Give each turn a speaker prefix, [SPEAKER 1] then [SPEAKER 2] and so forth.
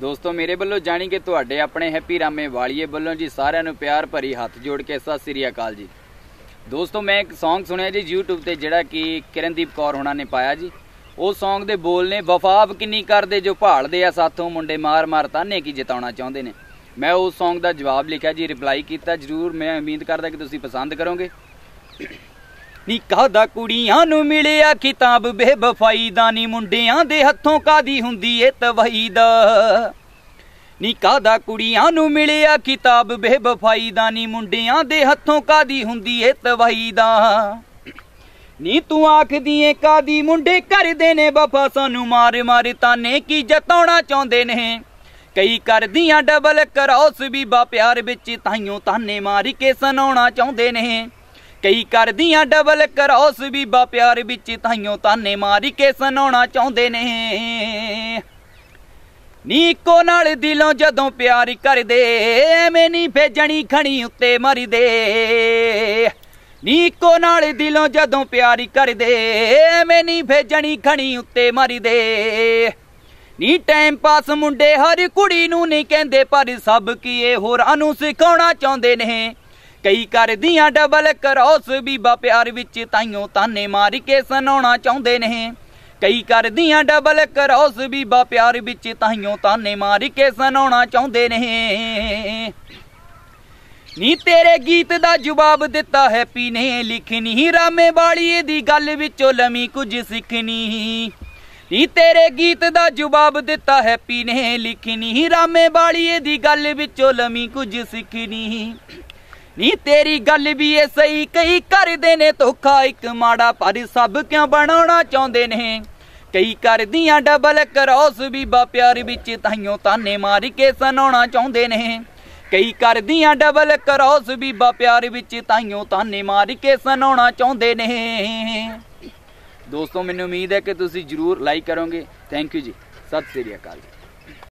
[SPEAKER 1] ਦੋਸਤੋ ਮੇਰੇ ਵੱਲੋਂ ਜਾਣੀ ਕਿ ਤੁਹਾਡੇ ਆਪਣੇ ਹੈਪੀ ਰਾਮੇ ਵਾਲੀਏ ਵੱਲੋਂ ਜੀ ਸਾਰਿਆਂ ਨੂੰ ਪਿਆਰ ਭਰੀ ਹੱਥ ਜੋੜ ਕੇ ਸਤਿ ਸ੍ਰੀ ਅਕਾਲ ਜੀ ਦੋਸਤੋ ਮੈਂ ਇੱਕ Song ਸੁਣਿਆ ਜੀ YouTube ਤੇ ਜਿਹੜਾ ਕਿ ਕਿਰਨਦੀਪ ਕੌਰ ਹੋਣਾ ਨੇ ਪਾਇਆ ਜੀ ਉਹ Song ਦੇ ਬੋਲ ਨੇ ਵਫਾਬ ਕਿੰਨੀ ਕਰਦੇ ਜੋ ਭਾਲਦੇ ਆ ਸਾਥੋਂ ਮੁੰਡੇ ਮਾਰ-ਮਾਰ ਤਾਨੇ ਕੀ ਜਿਤਾਉਣਾ ਚਾਹੁੰਦੇ ਨੇ ਮੈਂ ਉਸ Song ਦਾ ਜਵਾਬ ਲਿਖਿਆ ਜੀ ਰਿਪਲਾਈ ਕੀਤਾ ਜਰੂਰ ਮੈਂ ਉਮੀਦ ਕਰਦਾ ਕਿ ਤੁਸੀਂ ਪਸੰਦ ਕਰੋਗੇ ਨੀ ਕਾਦਾ ਕੁੜੀਆਂ ਨੂੰ ਮਿਲਿਆ ਕਿਤਾਬ ਬੇਵਫਾਈ ਦਾ ਨੀ ਮੁੰਡਿਆਂ ਦੇ ਹੱਥੋਂ ਕਾਦੀ ਹੁੰਦੀ ਏ ਤਵਹੀ ਦਾ ਨੀ ਕਾਦਾ ਕੁੜੀਆਂ ਨੂੰ ਮਿਲਿਆ ਕਿਤਾਬ ਬੇਵਫਾਈ ਦਾ ਨੀ ਮੁੰਡਿਆਂ ਦੇ ਹੱਥੋਂ ਕਾਦੀ ਹੁੰਦੀ ਏ ਤਵਹੀ ਦਾ ਨੀ ਤੂੰ ਆਖਦੀ ਏ ਕਾਦੀ ਮੁੰਡੇ ਕਰਦੇ ਨੇ ਵਫਾ ਸਾਨੂੰ ਮਾਰ ਮਾਰ ਤਾਨੇ ਕੀ ਜਤਾਉਣਾ ਚਾਹੁੰਦੇ ਨੇ ਕਈ ਕਰਦੀਆਂ ਡਬਲ ਕਰੌਸ ਵੀ ਬਾ ਪਿਆਰ ਵਿੱਚ ਤਾਈਓ ਤਾਨੇ ਮਾਰ ਕੇ ਸੁਣਾਉਣਾ ਚਾਹੁੰਦੇ ਨੇ ਕਈ ਕਰਦੀਆਂ ਡਬਲ ਕਰੋਸ ਬੀਬਾ ਪਿਆਰ ਵਿੱਚ ਤਾਈਓ ਤਾਨੇ ਮਾਰੀ ਕੇ ਸੁਣਾਉਣਾ ਚਾਹੁੰਦੇ ਨੇ ਨੀਕੋ ਨਾਲ ਦਿਲੋਂ ਜਦੋਂ ਪਿਆਰ ਕਰਦੇ ਐਵੇਂ ਨਹੀਂ ਭੇਜਣੀ ਖਣੀ ਉੱਤੇ ਮਰਦੇ ਨੀਕੋ ਨਾਲ ਦਿਲੋਂ ਜਦੋਂ ਪਿਆਰ ਕਰਦੇ ਐਵੇਂ ਨਹੀਂ ਭੇਜਣੀ ਖਣੀ ਉੱਤੇ ਮਰਦੇ ਨੀ ਟਾਈਮ ਪਾਸ ਮੁੰਡੇ ਹਰ ਕੁੜੀ ਨੂੰ ਨਹੀਂ ਕਹਿੰਦੇ ਪਰ ਸਭ ਕੀ ਇਹ ਹੋਰਾਂ ਨੂੰ ਸਿਖਾਉਣਾ ਚਾਹੁੰਦੇ ਨੇ ਕਈ ਕਰਦੀਆਂ ਡਬਲ ਕਰੋਸ ਬੀਬਾ ਪਿਆਰ ਵਿੱਚ ਤਾਈਓ ਤਾਨੇ ਮਾਰ ਕੇ ਸੁਣਾਉਣਾ ਚਾਹੁੰਦੇ ਨੇ ਕਈ ਕਰਦੀਆਂ ਡਬਲ ਕਰੋਸ ਬੀਬਾ ਪਿਆਰ ਵਿੱਚ ਤਾਈਓ ਤਾਨੇ ਮਾਰ ਕੇ ਸੁਣਾਉਣਾ ਚਾਹੁੰਦੇ ਨੇ ਨੀ ਤੇਰੇ ਗੀਤ ਦਾ ਜਵਾਬ ਦਿੱਤਾ ਹੈ ਪੀਨੇ ਲਿਖਨੀ ਰਾਮੇ ਵਾਲੀਏ ਦੀ ਗੱਲ ਵਿੱਚੋਂ ਲਮੀ ਕੁਝ ਸਿੱਖਣੀ ਨੀ ਤੇਰੇ ਗੀਤ ਦਾ ਜਵਾਬ ਦਿੱਤਾ ਹੈ ਪੀਨੇ ਲਿਖਨੀ ਰਾਮੇ ਵਾਲੀਏ ਦੀ ਗੱਲ ਵਿੱਚੋਂ ਲਮੀ ਕੁਝ ਸਿੱਖਣੀ ਨੀ ਤੇਰੀ ਗੱਲ ਵੀ ਐ ਸਹੀ ਕਈ ਕਰਦੇ ਨੇ ਧੋਖਾ ਇੱਕ ਮਾੜਾ ਪਰ ਸਭ ਕਿਉਂ ਬਣਾਉਣਾ ਚਾਹੁੰਦੇ ਨੇ ਕਈ ਕਰਦੀਆਂ ਡਬਲ ਕਰੋਸ ਵੀ ਬਾ ਪਿਆਰ ਵਿੱਚ ਤਾਈਓ ਤਾਨੇ ਮਾਰ ਕੇ ਸੁਣਾਉਣਾ ਚਾਹੁੰਦੇ ਨੇ ਕਈ ਕਰਦੀਆਂ ਡਬਲ ਕਰੋਸ ਵੀ ਬਾ ਪਿਆਰ ਵਿੱਚ ਤਾਈਓ ਤਾਨੇ ਮਾਰ ਕੇ ਸੁਣਾਉਣਾ ਚਾਹੁੰਦੇ ਨੇ ਦੋਸਤੋ ਮੈਨੂੰ ਉਮੀਦ ਹੈ ਕਿ ਤੁਸੀਂ ਜ਼ਰੂਰ ਲਾਈਕ ਕਰੋਗੇ ਥੈਂਕ ਯੂ ਜੀ ਸਤਿ ਸ੍ਰੀ ਅਕਾਲ